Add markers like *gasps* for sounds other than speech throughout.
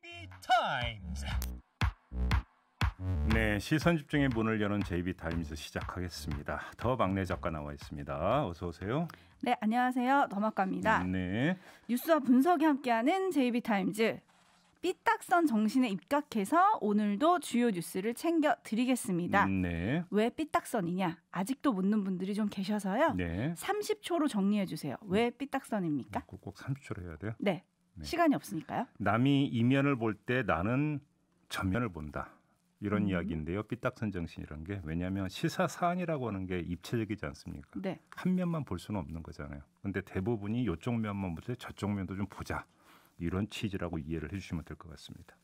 JB 타임즈. 네, 시선 집중의 문을 여는 JB 타임즈 시작하겠습니다. 더 막내 작가 나와 있습니다. 어서 오세요. 네, 안녕하세요. 더막가입니다. 음, 네. 뉴스와 분석이 함께하는 JB 타임즈. 삐딱선 정신에 입각해서 오늘도 주요 뉴스를 챙겨 드리겠습니다. 음, 네. 왜 삐딱선이냐? 아직도 묻는 분들이 좀 계셔서요. 네. 30초로 정리해 주세요. 왜 음. 삐딱선입니까? 꼭, 꼭 30초로 해야 돼요? 네. 네. 시간이 없으니까요. 남이 이면을 볼 때 나는 전면을 본다. 이런 음. 이야기인데요. 삐딱선 정신이란 게 왜냐하면 시사 사안이라고 하는 게 입체적이지 않습니까? 네. 한 면만 볼 수는 없는 거잖아요. 근데 대부분이 요쪽 면만 보세요. 저쪽 면도 좀 보자. 이런 취지라고 이해를 해주시면 될 것 같습니다.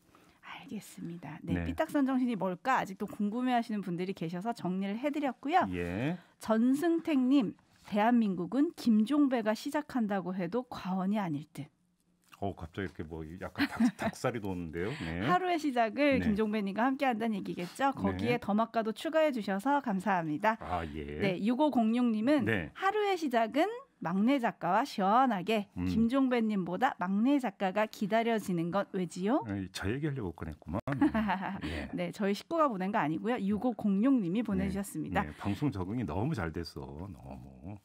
알겠습니다. 네, 네, 삐딱선 정신이 뭘까 아직도 궁금해하시는 분들이 계셔서 정리를 해드렸고요. 예. 전승택님, 대한민국은 김종배가 시작한다고 해도 과언이 아닐 듯. 어 갑자기 이렇게 뭐 약간 닭, *laughs* 살이 도는데요. 네. 하루의 시작을 네. 김종배님과 함께한다는 얘기겠죠. 거기에 네. 더마까도 추가해 주셔서 감사합니다. 아 예. 네, 6506님은 하루의 시작은 막내 작가와 시원하게 음. 김종배님보다 막내 작가가 기다려지는 건 왜지요? 저 아, 얘기하려고 꺼냈구만. 네. *laughs* 네, 저희 식구가 보낸 거 아니고요. 6506님이 보내주셨습니다. 네, 네, 방송 적응이 너무 잘 됐어. 너무.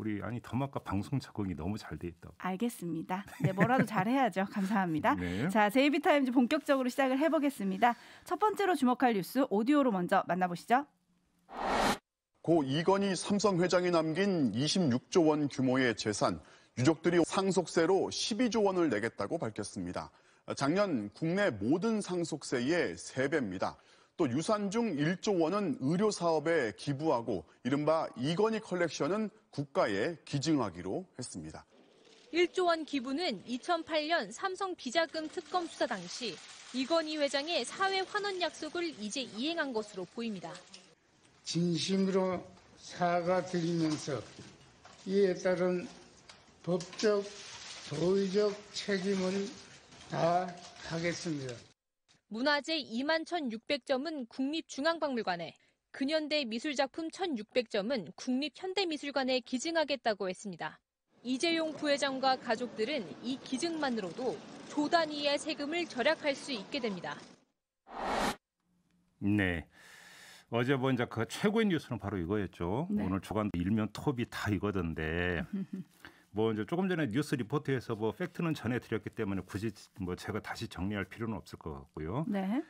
우리 아니 더마카 방송 작곡이 너무 잘 돼 있다. 알겠습니다. 네, 뭐라도 잘해야죠. *laughs* 감사합니다. 네. 자, 제이비타임즈 본격적으로 시작을 해보겠습니다. 첫 번째로 주목할 뉴스 오디오로 먼저 만나보시죠. 고 이건희 삼성 회장이 남긴 26조 원 규모의 재산, 유족들이 상속세로 12조 원을 내겠다고 밝혔습니다. 작년 국내 모든 상속세의 3배입니다. 또 유산 중 1조 원은 의료 사업에 기부하고 이른바 이건희 컬렉션은 국가에 기증하기로 했습니다. 1조 원 기부는 2008년 삼성 비자금 특검 수사 당시 이건희 회장의 사회 환원 약속을 이제 이행한 것으로 보입니다. 진심으로 사과드리면서 이에 따른 법적, 도의적 책임을 다하겠습니다. 문화재 2만 1,600점은 국립중앙박물관에, 근현대 미술작품 1,600점은 국립현대미술관에 기증하겠다고 했습니다. 이재용 부회장과 가족들은 이 기증만으로도 조 단위의 세금을 절약할 수 있게 됩니다. 네. 어제 본뭐그 최고의 뉴스는 바로 이거였죠. 네. 오늘 주간 일면 톱이 다 이거던데 *laughs* 뭐 이제 조금 전에 뉴스 리포트에서 뭐 팩트는 전해드렸기 때문에 굳이 뭐 제가 다시 정리할 필요는 없을 것 같고요. 네.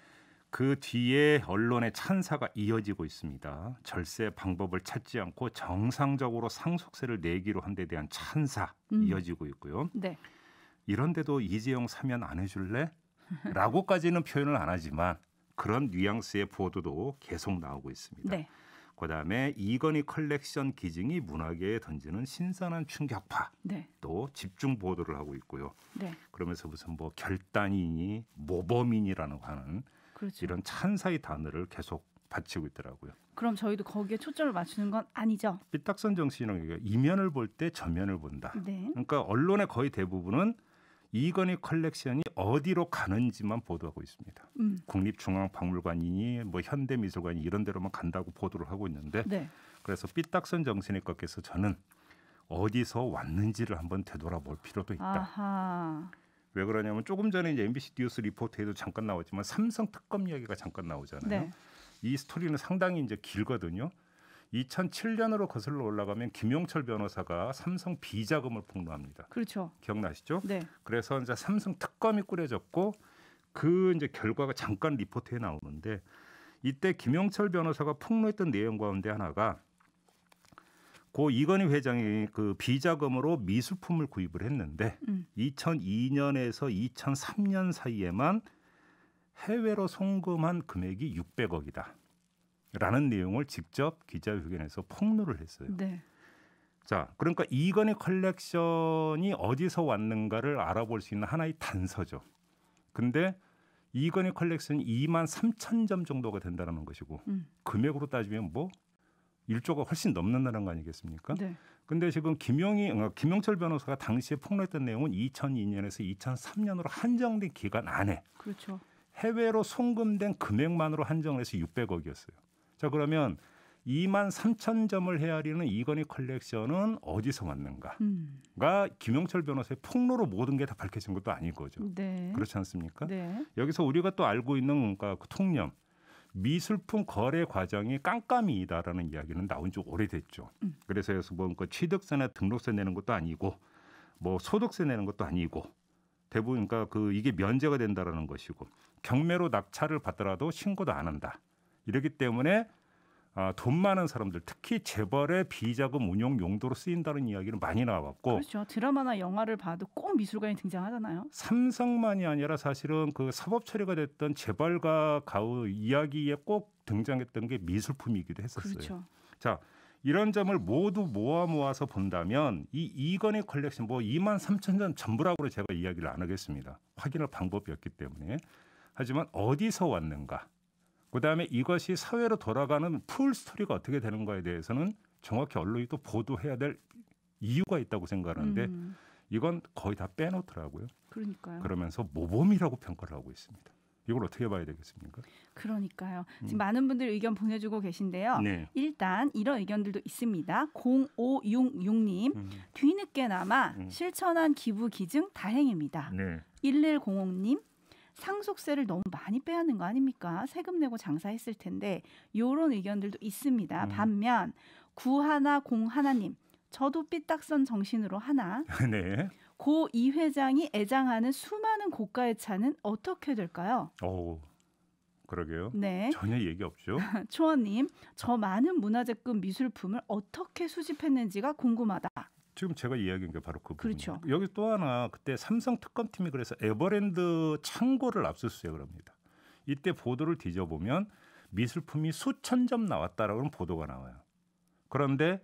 그 뒤에 언론의 찬사가 이어지고 있습니다. 절세 방법을 찾지 않고 정상적으로 상속세를 내기로 한 데 대한 찬사 음. 이어지고 있고요. 네. 이런데도 이재용 사면 안 해줄래? *laughs* 라고까지는 표현을 안 하지만 그런 뉘앙스의 보도도 계속 나오고 있습니다. 네. 그다음에 이건희 컬렉션 기증이 문화계에 던지는 신선한 충격파. 네. 또 집중 보도를 하고 있고요. 네. 그러면서 무슨 뭐 결단이니 모범인이라는 하는 그렇죠. 이런 찬사의 단어를 계속 바치고 있더라고요. 그럼 저희도 거기에 초점을 맞추는 건 아니죠. 삐딱선 정신이라는 게 이면을 볼때 저면을 본다. 네. 그러니까 언론의 거의 대부분은 이건희 컬렉션이 어디로 가는지만 보도하고 있습니다. 음. 국립중앙박물관이니 뭐 현대미술관이 이런 데로만 간다고 보도를 하고 있는데 네. 그래서 삐딱선 정신이 꺾여서 저는 어디서 왔는지를 한번 되돌아볼 필요도 있다. 아하. 왜 그러냐면 조금 전에 이제 MBC 뉴스 리포트에도 잠깐 나왔지만 삼성 특검 이야기가 잠깐 나오잖아요. 네. 이 스토리는 상당히 이제 길거든요. 2007년으로 거슬러 올라가면 김용철 변호사가 삼성 비자금을 폭로합니다. 그렇죠. 기억나시죠? 네. 그래서 이제 삼성 특검이 꾸려졌고 그 이제 결과가 잠깐 리포트에 나오는데 이때 김용철 변호사가 폭로했던 내용 가운데 하나가 고 이건희 회장이 그 비자금으로 미술품을 구입을 했는데 음. 2002년에서 2003년 사이에만 해외로 송금한 금액이 600억이다. 라는 내용을 직접 기자회견에서 폭로를 했어요. 네. 자, 그러니까 이건희 컬렉션이 어디서 왔는가를 알아볼 수 있는 하나의 단서죠. 근데 이건희 컬렉션이 2만 3천 점 정도가 된다는 것이고 음. 금액으로 따지면 뭐 1조가 훨씬 넘는 나라인 거 아니겠습니까? 네. 근데 지금 김용희, 어, 김용철 변호사가 당시에 폭로했던 내용은 2002년에서 2003년으로 한정된 기간 안에 그렇죠. 해외로 송금된 금액만으로 한정해서 600억이었어요. 자, 그러면 2만 3천 점을 헤아리는 이건희 컬렉션은 어디서 왔는가?가 음. 김영철 변호사의 폭로로 모든 게 다 밝혀진 것도 아닐 거죠. 네. 그렇지 않습니까? 네. 여기서 우리가 또 알고 있는 뭔가 그 통념, 미술품 거래 과정이 깜깜이다라는 이야기는 나온 지 오래됐죠. 음. 그래서 여기서 뭔가 뭐 그 취득세나 등록세 내는 것도 아니고, 뭐 소득세 내는 것도 아니고, 대부분 그러니까 그 이게 면제가 된다라는 것이고 경매로 낙찰을 받더라도 신고도 안 한다. 이렇기 때문에 아, 돈 많은 사람들 특히 재벌의 비자금 운용 용도로 쓰인다는 이야기는 많이 나왔고 그렇죠 드라마나 영화를 봐도 꼭 미술관이 등장하잖아요 삼성만이 아니라 사실은 그 사법 처리가 됐던 재벌가 가우 이야기에 꼭 등장했던 게 미술품이기도 했었어요 그렇죠. 자 이런 점을 모두 모아 모아서 본다면 이이건의 컬렉션 뭐 2만 3천 점 전부라고 제가 이야기를 안 하겠습니다 확인할 방법이 없기 때문에 하지만 어디서 왔는가 그다음에 이것이 사회로 돌아가는 풀 스토리가 어떻게 되는가에 대해서는 정확히 언론이 또 보도해야 될 이유가 있다고 생각하는데 음. 이건 거의 다 빼놓더라고요. 그러니까요. 그러면서 모범이라고 평가를 하고 있습니다. 이걸 어떻게 봐야 되겠습니까? 그러니까요. 지금 음. 많은 분들 의견 보내주고 계신데요. 네. 일단 이런 의견들도 있습니다. 0566님 음. 뒤늦게나마 음. 실천한 기부 기증 다행입니다. 네. 1105님 상속세를 너무 많이 빼앗는 거 아닙니까? 세금 내고 장사했을 텐데 요런 의견들도 있습니다. 음. 반면 구하나 공하나님 저도 삐딱선 정신으로 하나. *laughs* 네. 고이 회장이 애장하는 수많은 고가의 차는 어떻게 될까요? 오, 그러게요. 네. 전혀 얘기 없죠. *laughs* 초원님, 저 많은 문화재급 미술품을 어떻게 수집했는지가 궁금하다. 지금 제가 이야기한 게 바로 그 그렇죠. 부분이에 여기 또 하나 그때 삼성 특검팀이 그래서 에버랜드 창고를 압수수색을 합니다. 이때 보도를 뒤져보면 미술품이 수천 점 나왔다라는 보도가 나와요. 그런데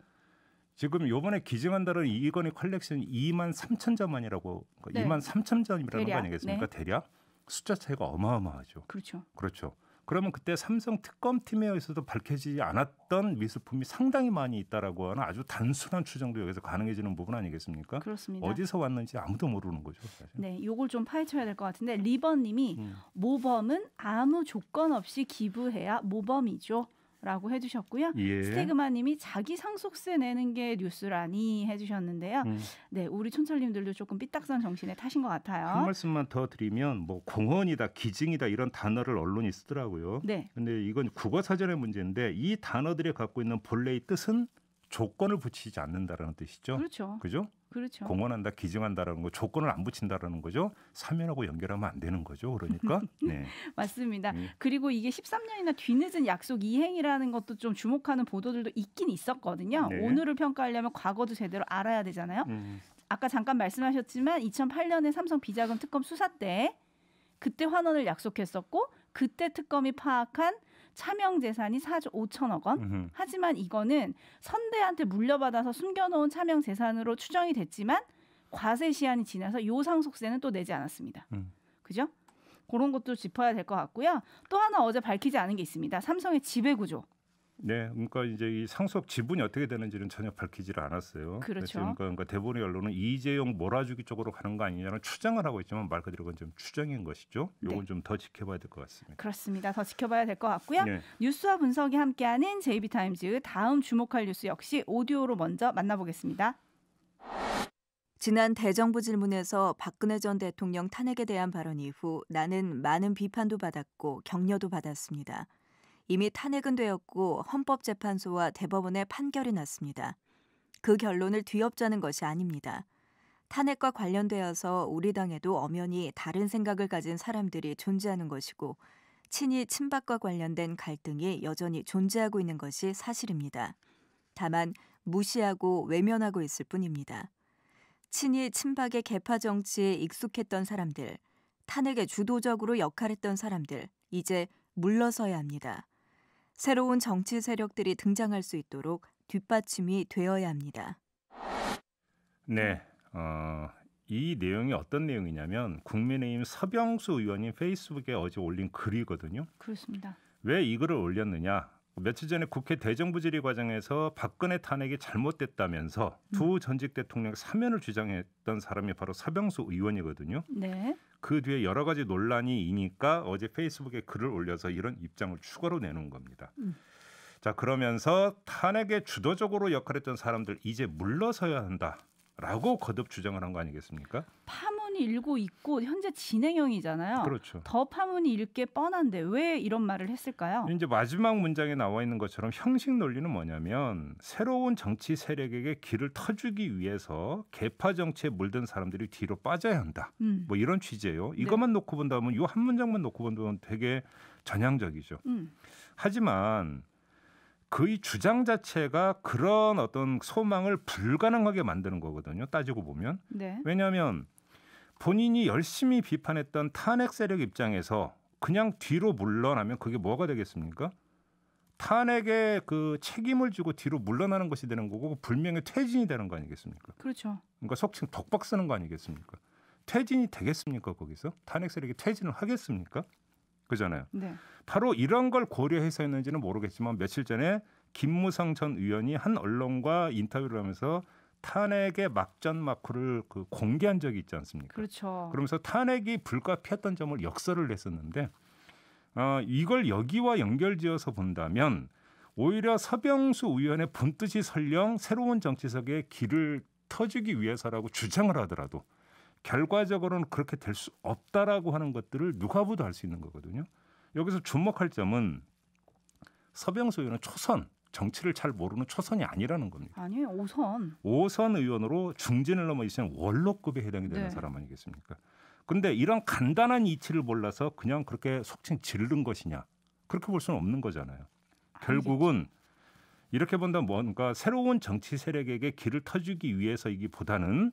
지금 요번에 기증한다는 이건희 컬렉션 2만 3천 점만이라고 그러니까 네. 2만 3천 점이라는 대략, 거 아니겠습니까? 네. 대략 숫자 차이가 어마어마하죠. 그렇죠. 그렇죠. 그러면 그때 삼성 특검팀에 의해서도 밝혀지지 않았던 미술품이 상당히 많이 있다라고 하는 아주 단순한 추정도 여기서 가능해지는 부분 아니겠습니까? 그렇습니다. 어디서 왔는지 아무도 모르는 거죠. 사실. 네, 요걸 좀 파헤쳐야 될 것 같은데 리버님이 음. 모범은 아무 조건 없이 기부해야 모범이죠. 라고 해주셨고요. 예. 스테그마님이 자기 상속세 내는 게 뉴스라니 해주셨는데요. 음. 네, 우리 촌철님들도 조금 삐딱선 정신에 타신 것 같아요. 한 말씀만 더 드리면 뭐 공헌이다, 기증이다 이런 단어를 언론이 쓰더라고요. 네. 근데 이건 국어 사전의 문제인데 이 단어들이 갖고 있는 본래의 뜻은 조건을 붙이지 않는다라는 뜻이죠. 그렇죠. 그죠? 그렇죠. 공헌한다, 기증한다라는 거 조건을 안 붙인다라는 거죠. 사면하고 연결하면 안 되는 거죠. 그러니까 *laughs* 네. 맞습니다. 네. 그리고 이게 13년이나 뒤늦은 약속 이행이라는 것도 좀 주목하는 보도들도 있긴 있었거든요. 네. 오늘을 평가하려면 과거도 제대로 알아야 되잖아요. 음. 아까 잠깐 말씀하셨지만 2008년에 삼성 비자금 특검 수사 때 그때 환원을 약속했었고 그때 특검이 파악한 차명 재산이 4조 5천억 원. 으흠. 하지만 이거는 선대한테 물려받아서 숨겨놓은 차명 재산으로 추정이 됐지만 과세 시한이 지나서 요상속세는 또 내지 않았습니다. 음. 그죠? 그런 것도 짚어야 될 것 같고요. 또 하나 어제 밝히지 않은 게 있습니다. 삼성의 지배구조. 네, 그러니까 이제 이 상속 지분이 어떻게 되는지는 전혀 밝히지를 않았어요. 그렇죠. 그러니까, 그러니까 대본의 언론은 이재용 몰아주기 쪽으로 가는 거 아니냐는 추정을 하고 있지만 말 그대로 그건 좀 추정인 것이죠. 요건 네. 좀더 지켜봐야 될 것 같습니다. 그렇습니다. 더 지켜봐야 될 것 같고요. 네. 뉴스와 분석이 함께하는 제이비타임즈 다음 주목할 뉴스 역시 오디오로 먼저 만나보겠습니다. 지난 대정부 질문에서 박근혜 전 대통령 탄핵에 대한 발언 이후 나는 많은 비판도 받았고 격려도 받았습니다. 이미 탄핵은 되었고 헌법재판소와 대법원의 판결이 났습니다. 그 결론을 뒤엎자는 것이 아닙니다. 탄핵과 관련되어서 우리 당에도 엄연히 다른 생각을 가진 사람들이 존재하는 것이고 친이 친박과 관련된 갈등이 여전히 존재하고 있는 것이 사실입니다. 다만 무시하고 외면하고 있을 뿐입니다. 친이 친박의 개파 정치에 익숙했던 사람들, 탄핵에 주도적으로 역할했던 사람들, 이제 물러서야 합니다. 새로운 정치 세력들이 등장할 수 있도록 뒷받침이 되어야 합니다. 네, 어, 이 내용이 어떤 내용이냐면 국민의힘 서병수 의원이 페이스북에 어제 올린 글이거든요. 그렇습니다. 왜 이 글을 올렸느냐? 며칠 전에 국회 대정부 질의 과정에서 박근혜 탄핵이 잘못됐다면서 두 음. 전직 대통령 사면을 주장했던 사람이 바로 서병수 의원이거든요. 네. 그 뒤에 여러 가지 논란이 이니까 어제 페이스북에 글을 올려서 이런 입장을 추가로 내놓은 겁니다. 음. 자 그러면서 탄핵에 주도적으로 역할했던 사람들 이제 물러서야 한다라고 거듭 주장을 한 거 아니겠습니까? 파문 파문이 일고 있고 현재 진행형이잖아요. 그렇죠. 더 파문이 일게 뻔한데 왜 이런 말을 했을까요? 이제 마지막 문장에 나와 있는 것처럼 형식 논리는 뭐냐면 새로운 정치 세력에게 길을 터주기 위해서 개파 정치에 물든 사람들이 뒤로 빠져야 한다. 음. 뭐 이런 취지예요. 네. 이것만 네. 놓고 본다면 이 한 문장만 놓고 본다면 되게 전향적이죠. 음. 하지만 그의 주장 자체가 그런 어떤 소망을 불가능하게 만드는 거거든요. 따지고 보면. 네. 왜냐하면 본인이 열심히 비판했던 탄핵 세력 입장에서 그냥 뒤로 물러나면 그게 뭐가 되겠습니까? 탄핵에 그 책임을 지고 뒤로 물러나는 것이 되는 거고 불명예 퇴진이 되는 거 아니겠습니까? 그렇죠. 그러니까 속칭 덕박 쓰는 거 아니겠습니까? 퇴진이 되겠습니까 거기서 탄핵 세력이 퇴진을 하겠습니까? 그잖아요. 네. 바로 이런 걸 고려해서였는지는 모르겠지만 며칠 전에 김무성 전 의원이 한 언론과 인터뷰를 하면서 탄핵의 막전 마크를 그 공개한 적이 있지 않습니까? 그렇죠. 그러면서 탄핵이 불가피했던 점을 역설을 냈었는데 어, 이걸 여기와 연결지어서 본다면 오히려 서병수 의원의 본뜻이 설령 새로운 정치석의 길을 터주기 위해서라고 주장을 하더라도 결과적으로는 그렇게 될 수 없다라고 하는 것들을 누가 보도 할수 있는 거거든요. 여기서 주목할 점은 서병수 의원은 초선 정치를 잘 모르는 초선이 아니라는 겁니다. 아니 5선. 5선 의원으로 중진을 넘어 있으면 원로급에 해당이 되는 네. 사람 아니겠습니까? 근데 이런 간단한 이치를 몰라서 그냥 그렇게 속칭 질른 것이냐. 그렇게 볼 수는 없는 거잖아요. 결국은 이렇게 본다 뭔가 새로운 정치 세력에게 길을 터주기 위해서이기보다는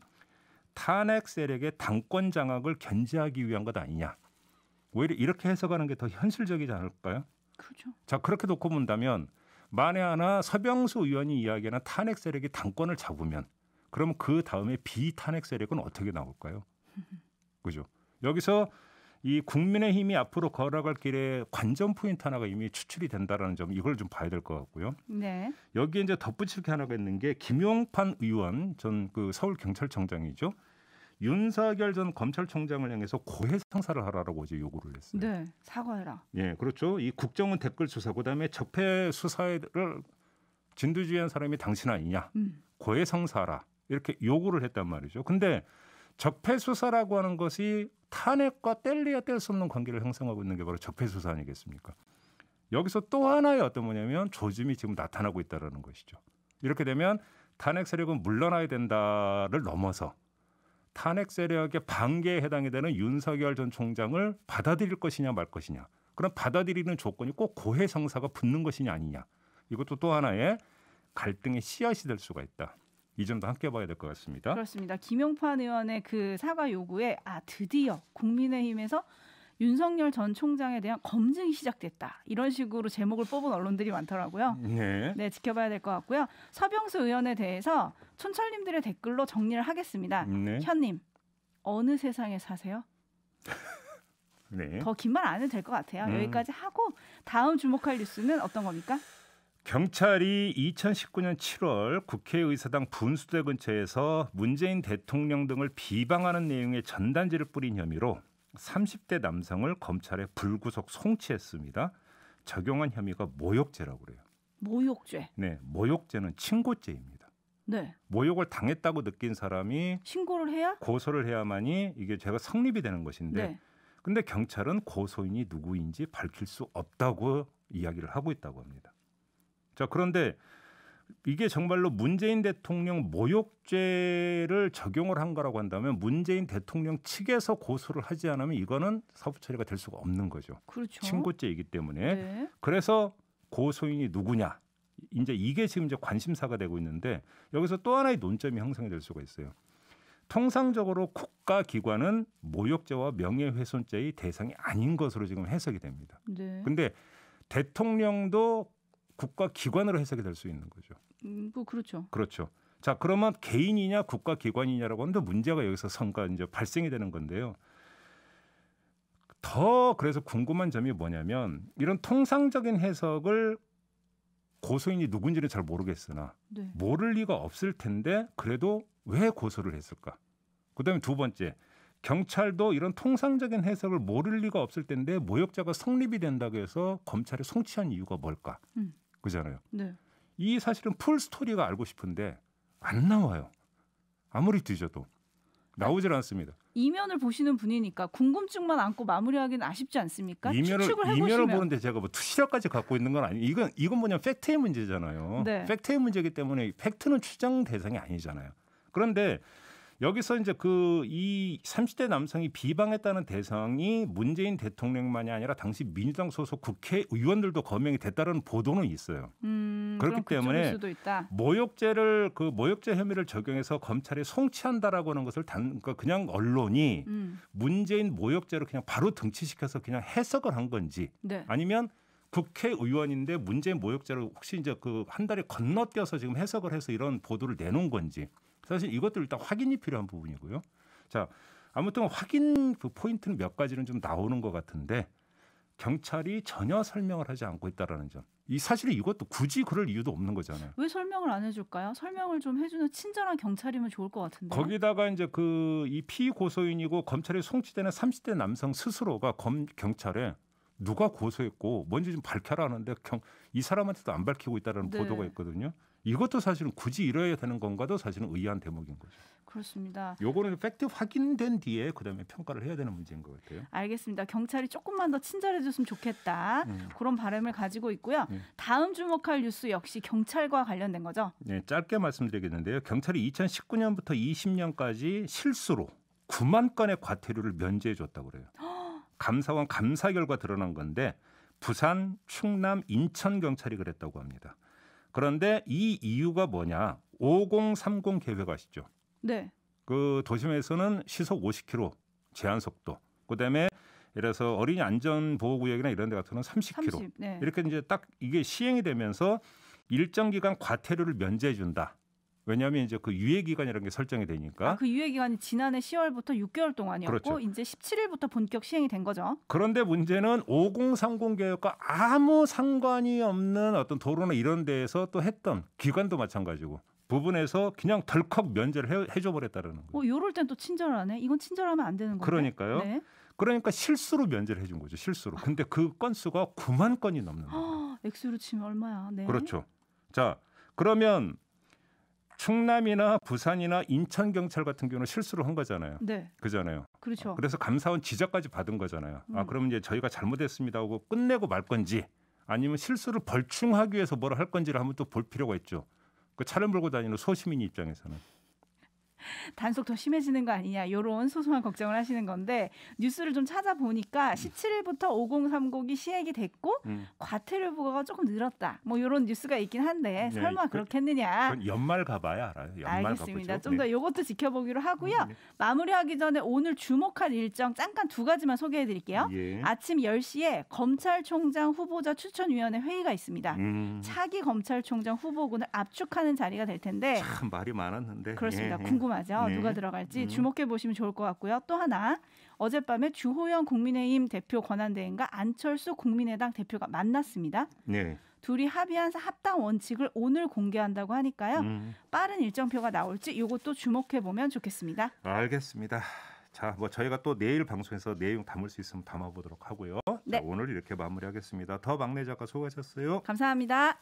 탄핵 세력의 당권 장악을 견제하기 위한 것 아니냐. 오히려 이렇게 해석하는 게 더 현실적이지 않을까요? 그죠. 자 그렇게 놓고 본다면 만에 하나 서병수 의원이 이야기하는 탄핵 세력이 당권을 잡으면 그러면 그 다음에 비탄핵 세력은 어떻게 나올까요? 그죠? 여기서 이 국민의 힘이 앞으로 걸어갈 길에 관전 포인트 하나가 이미 추출이 된다라는 점 이걸 좀 봐야 될 것 같고요. 네. 여기에 이제 덧붙일 게 하나가 있는 게 김용판 의원 전 그 서울 경찰청장이죠. 윤석열 전 검찰총장을 향해서 고해 성사를 하라라고 이제 요구를 했어요. 네, 사과해라. 예, 그렇죠. 이 국정원 댓글 수사, 그다음에 적폐 수사를 진두지휘한 사람이 당신 아니냐, 음. 고해 성사라 이렇게 요구를 했단 말이죠. 근데 적폐 수사라고 하는 것이 탄핵과 뗄래야 뗄 수 없는 관계를 형성하고 있는 게 바로 적폐 수사 아니겠습니까? 여기서 또 하나의 어떤 뭐냐면 조짐이 지금 나타나고 있다라는 것이죠. 이렇게 되면 탄핵 세력은 물러나야 된다를 넘어서 탄핵 세력의 반개에 해당이 되는 윤석열 전 총장을 받아들일 것이냐 말 것이냐. 그럼 받아들이는 조건이 꼭 고해 성사가 붙는 것이냐 아니냐. 이것도 또 하나의 갈등의 씨앗이 될 수가 있다. 이 점도 함께 봐야 될 것 같습니다. 그렇습니다. 김용판 의원의 그 사과 요구에 아 드디어 국민의힘에서 윤석열 전 총장에 대한 검증이 시작됐다. 이런 식으로 제목을 뽑은 언론들이 많더라고요. 네. 네 지켜봐야 될 것 같고요. 서병수 의원에 대해서 촌철님들의 댓글로 정리를 하겠습니다. 네. 현님, 어느 세상에 사세요? *laughs* 네. 더긴 말 안 해도 될 것 같아요. 음. 여기까지 하고 다음 주목할 뉴스는 어떤 겁니까? 경찰이 2019년 7월 국회의사당 분수대 근처에서 문재인 대통령 등을 비방하는 내용의 전단지를 뿌린 혐의로 30대 남성을 검찰에 불구속 송치했습니다. 적용한 혐의가 모욕죄라고 그래요. 모욕죄. 네, 모욕죄는 친고죄입니다. 네. 모욕을 당했다고 느낀 사람이 신고를 해야 고소를 해야만이 이게 죄가 성립이 되는 것인데 네. 근데 경찰은 고소인이 누구인지 밝힐 수 없다고 이야기를 하고 있다고 합니다. 자, 그런데 이게 정말로 문재인 대통령 모욕죄를 적용을 한 거라고 한다면 문재인 대통령 측에서 고소를 하지 않으면 이거는 사법 처리가 될 수가 없는 거죠. 그렇죠. 친고죄이기 때문에 네. 그래서 고소인이 누구냐 이제 이게 지금 이제 관심사가 되고 있는데 여기서 또 하나의 논점이 형성이 될 수가 있어요. 통상적으로 국가 기관은 모욕죄와 명예훼손죄의 대상이 아닌 것으로 지금 해석이 됩니다. 그런데 네. 대통령도 국가 기관으로 해석이 될 수 있는 거죠. 음, 뭐 그렇죠. 그렇죠. 자, 그러면 개인이냐 국가 기관이냐라고 하는데 문제가 여기서 성과 이제 발생이 되는 건데요. 더 그래서 궁금한 점이 뭐냐면 이런 통상적인 해석을 고소인이 누군지는 잘 모르겠으나 네. 모를 리가 없을 텐데 그래도 왜 고소를 했을까? 그다음에 두 번째 경찰도 이런 통상적인 해석을 모를 리가 없을 텐데 모욕자가 성립이 된다고 해서 검찰에 송치한 이유가 뭘까? 음. 그잖아요. 네. 이 사실은 풀 스토리가 알고 싶은데 안 나와요. 아무리 뒤져도 나오질 않습니다. 이면을 보시는 분이니까 궁금증만 안고 마무리하기는 아쉽지 않습니까? 이면을 이면을 보는데 제가 뭐 투시력까지 갖고 있는 건 아니. 이건 이건 뭐냐면 팩트의 문제잖아요. 네. 팩트의 문제이기 때문에 팩트는 추정 대상이 아니잖아요. 그런데 여기서 이제 그이 30대 남성이 비방했다는 대상이 문재인 대통령만이 아니라 당시 민주당 소속 국회의원들도 거명이 됐다는 보도는 있어요. 음, 그렇기 그 때문에 모욕죄를 그 모욕죄 혐의를 적용해서 검찰에 송치한다라고 하는 것을 단 그러니까 그냥 언론이 음. 문재인 모욕죄로 그냥 바로 등치시켜서 그냥 해석을 한 건지 네. 아니면 국회의원인데 문재인 모욕죄를 혹시 이제 그 한 달에 건너뛰어서 지금 해석을 해서 이런 보도를 내놓은 건지 사실 이것도 일단 확인이 필요한 부분이고요. 자, 아무튼 확인 그 포인트는 몇 가지는 좀 나오는 것 같은데 경찰이 전혀 설명을 하지 않고 있다라는 점. 이 사실은 이것도 굳이 그럴 이유도 없는 거잖아요. 왜 설명을 안 해줄까요? 설명을 좀 해주는 친절한 경찰이면 좋을 것 같은데. 거기다가 이제 그 이 피고소인이고 검찰에 송치되는 30대 남성 스스로가 검 경찰에 누가 고소했고 뭔지 좀 밝혀라 하는데 경, 이 사람한테도 안 밝히고 있다라는 네. 보도가 있거든요. 이것도 사실은 굳이 이뤄야 되는 건가도 사실은 의아한 대목인 거죠. 그렇습니다. 요거는 팩트 확인된 뒤에 그다음에 평가를 해야 되는 문제인 것 같아요. 알겠습니다. 경찰이 조금만 더 친절해줬으면 좋겠다 음. 그런 바람을 가지고 있고요. 네. 다음 주목할 뉴스 역시 경찰과 관련된 거죠. 네, 짧게 말씀드리겠는데요. 경찰이 2019년부터 20년까지 실수로 9만 건의 과태료를 면제해줬다고 그래요. *gasps* 감사원 감사 결과 드러난 건데 부산, 충남, 인천 경찰이 그랬다고 합니다. 그런데 이 이유가 뭐냐? 5030 계획 아시죠? 네. 그 도심에서는 시속 50km 제한 속도. 그다음에 예를 들어서 어린이 안전 보호 구역이나 이런 데 같은 경우는 30km. 30, 네. 이렇게 이제 딱 이게 시행이 되면서 일정 기간 과태료를 면제해 준다. 왜냐하면 이제 그 유예 기간이라는 게 설정이 되니까. 아, 그 유예 기간이 지난해 10월부터 6개월 동안이었고 그렇죠. 이제 17일부터 본격 시행이 된 거죠. 그런데 문제는 5030 개혁과 아무 상관이 없는 어떤 도로나 이런 데에서 또 했던 기관도 마찬가지고 부분에서 그냥 덜컥 면제를 해, 줘버렸다라는 거예요. 어, 요럴 땐 또 친절하네. 이건 친절하면 안 되는 거예요. 그러니까요. 네. 그러니까 실수로 면제를 해준 거죠. 실수로. 근데 그 건수가 9만 건이 넘는 거예요. *gasps* 액수로 치면 얼마야? 네. 그렇죠. 자, 그러면 충남이나 부산이나 인천 경찰 같은 경우는 실수를 한 거잖아요. 네. 그잖아요. 그렇죠. 어, 그래서 감사원 지적까지 받은 거잖아요. 아, 음. 아 그러면 이제 저희가 잘못했습니다 하고 끝내고 말 건지 아니면 실수를 벌충하기 위해서 뭐를 할 건지를 한번 또 볼 필요가 있죠. 그 차를 몰고 다니는 소시민 입장에서는. *laughs* 단속 더 심해지는 거 아니냐 이런 소소한 걱정을 하시는 건데 뉴스를 좀 찾아보니까 17일부터 음. 5030이 시행이 됐고 음. 과태료 부과가 조금 늘었다. 뭐 이런 뉴스가 있긴 한데 네, 설마 네, 그, 렇겠느냐 연말 가봐야 알아요. 연말 알겠습니다. 좀더 네. 이것도 지켜보기로 하고요. 음, 네. 마무리하기 전에 오늘 주목할 일정 잠깐 두 가지만 소개해드릴게요. 예. 아침 10시에 검찰총장 후보자 추천위원회 회의가 있습니다. 음. 차기 검찰총장 후보군을 압축하는 자리가 될 텐데 참 말이 많았는데 그렇습니다. 예. 예. 궁금. 궁금하죠. 네. 누가 들어갈지 음. 주목해 보시면 좋을 것 같고요. 또 하나 어젯밤에 주호영 국민의힘 대표 권한대행과 안철수 국민의당 대표가 만났습니다. 네. 둘이 합의한 합당 원칙을 오늘 공개한다고 하니까요. 음. 빠른 일정표가 나올지 이것도 주목해 보면 좋겠습니다. 알겠습니다. 자, 뭐 저희가 또 내일 방송에서 내용 담을 수 있으면 담아보도록 하고요. 네. 자, 오늘 이렇게 마무리하겠습니다. 더 막내 작가 수고하셨어요. 감사합니다.